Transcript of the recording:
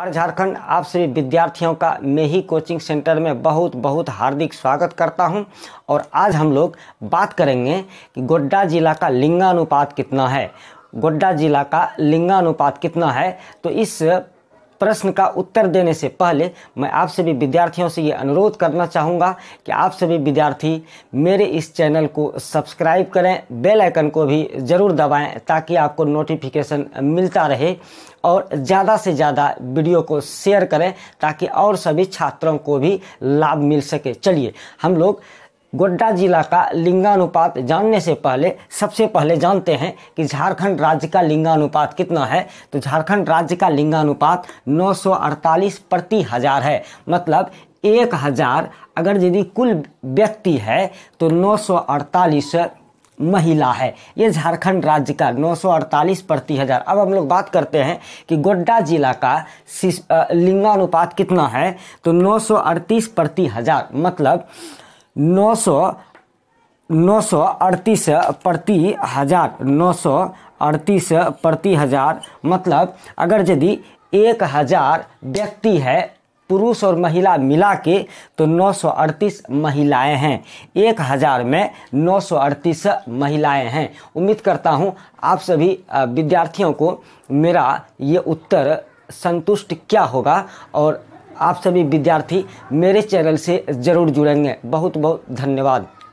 हर झारखंड आप सभी विद्यार्थियों का मैं ही कोचिंग सेंटर में बहुत बहुत हार्दिक स्वागत करता हूं और आज हम लोग बात करेंगे कि गोड्डा जिला का लिंगानुपात कितना है गोड्डा जिला का लिंगानुपात कितना है तो इस प्रश्न का उत्तर देने से पहले मैं आप सभी विद्यार्थियों से ये अनुरोध करना चाहूँगा कि आप सभी विद्यार्थी मेरे इस चैनल को सब्सक्राइब करें बेल आइकन को भी ज़रूर दबाएं ताकि आपको नोटिफिकेशन मिलता रहे और ज़्यादा से ज़्यादा वीडियो को शेयर करें ताकि और सभी छात्रों को भी लाभ मिल सके चलिए हम लोग गोड्डा जिला का लिंगानुपात जानने से पहले सबसे पहले जानते हैं कि झारखंड राज्य का लिंगानुपात कितना है तो झारखंड राज्य का लिंगानुपात 948 प्रति हज़ार है मतलब एक हज़ार अगर यदि कुल व्यक्ति है तो 948 महिला है ये झारखंड राज्य का 948 प्रति हज़ार अब हम लोग बात करते हैं कि गोड्डा जिला का लिंगानुपात कितना है तो 938 प्रति हज़ार मतलब नौ सौ नौ सौ अड़तीस प्रति हज़ार नौ सौ अड़तीस प्रति हज़ार मतलब अगर यदि एक हज़ार व्यक्ति है पुरुष और महिला मिला के तो अड़तीस महिलाएं हैं एक हज़ार में अड़तीस महिलाएं हैं उम्मीद करता हूं आप सभी विद्यार्थियों को मेरा ये उत्तर संतुष्ट क्या होगा और आप सभी विद्यार्थी मेरे चैनल से ज़रूर जुड़ेंगे बहुत बहुत धन्यवाद